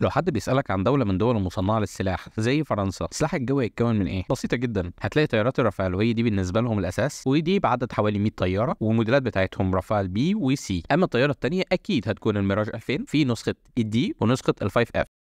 لو حد بيسألك عن دولة من دول المصنعة للسلاح زي فرنسا، سلاح الجو يتكون من إيه؟ بسيطة جدا، هتلاقي طيارات الرافال وهي دي بالنسبة لهم الأساس، ودي بعدد حوالي 100 طيارة والموديلات بتاعتهم رافال بي وسي، أما الطيارة التانية أكيد هتكون الميراج 2000 في نسخة الدي ونسخة ال5 اف